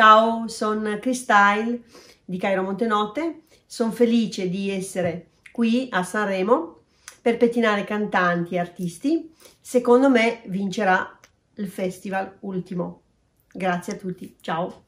Ciao, sono Cristyle di Cairo Montenote. Sono felice di essere qui a Sanremo per pettinare cantanti e artisti. Secondo me vincerà il festival ultimo. Grazie a tutti. Ciao.